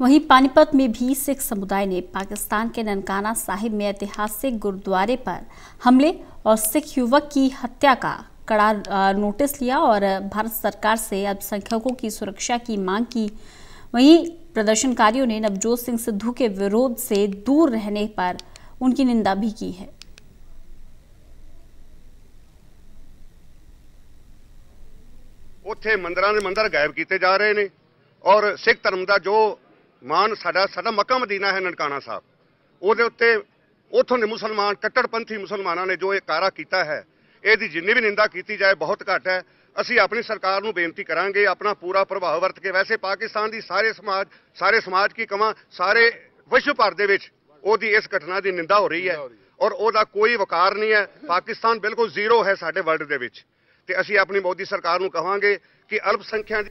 वहीं पानीपत में भी सिख समुदाय ने पाकिस्तान के ननकाना साहिब में ऐतिहासिक गुरुद्वारे पर हमले और सिख युवक की हत्या का कड़ा नोटिस लिया और भारत सरकार से अल्पसंख्यकों की सुरक्षा की मांग की वहीं प्रदर्शनकारियों ने नवजोत सिंह सिद्धू के विरोध से दूर रहने पर उनकी निंदा भी की है उत्थे मंदिर ਦੇ ਮੰਦਰ ਗਾਇਬ ਕੀਤੇ ਜਾ ਰਹੇ ਨੇ ਔਰ ਸਿੱਖ ਧਰਮ ਮਾਨ ਸਾਡਾ ਸਾਡਾ ਮੱਕਾ ਮਦੀਨਾ ਹੈ ਨਨਕਾਣਾ ਸਾਹਿਬ ਉਹਦੇ ਉੱਤੇ ਉਥੋਂ ਦੇ ਮੁਸਲਮਾਨ ਕੱਟੜਪੰਥੀ ਮੁਸਲਮਾਨਾਂ ਨੇ ਜੋ ਇਹ ਕਾਰਾ ਕੀਤਾ ਹੈ ਇਹਦੀ ਜਿੰਨੀ ਵੀ ਨਿੰਦਾ ਕੀਤੀ ਜਾਏ ਬਹੁਤ ਘੱਟ ਹੈ ਅਸੀਂ ਆਪਣੀ ਸਰਕਾਰ ਨੂੰ ਬੇਨਤੀ ਕਰਾਂਗੇ ਆਪਣਾ ਪੂਰਾ ਪ੍ਰਭਾਵ ਵਰਤ ਕੇ ਵੈਸੇ ਪਾਕਿਸਤਾਨ ਦੀ ਸਾਰੇ ਸਮਾਜ ਸਾਰੇ ਸਮਾਜ ਕੀ ਕਮਾ ਸਾਰੇ ਵਿਸ਼ਵ ਭਰ ਦੇ ਵਿੱਚ ਉਹਦੀ ਇਸ ਘਟਨਾ ਦੀ ਨਿੰਦਾ ਹੋ ਰਹੀ ਹੈ ਔਰ ਉਹਦਾ ਕੋਈ ਵਕਾਰ ਨਹੀਂ ਹੈ ਪਾਕਿਸਤਾਨ ਬਿਲਕੁਲ ਜ਼ੀਰੋ ਹੈ ਸਾਡੇ ਵਰਲਡ ਦੇ ਵਿੱਚ ਤੇ ਅਸੀਂ ਆਪਣੀ ਮੋਦੀ ਸਰਕਾਰ ਨੂੰ ਕਹਾਂਗੇ ਕਿ ਅਲਪ ਸੰਖਿਆ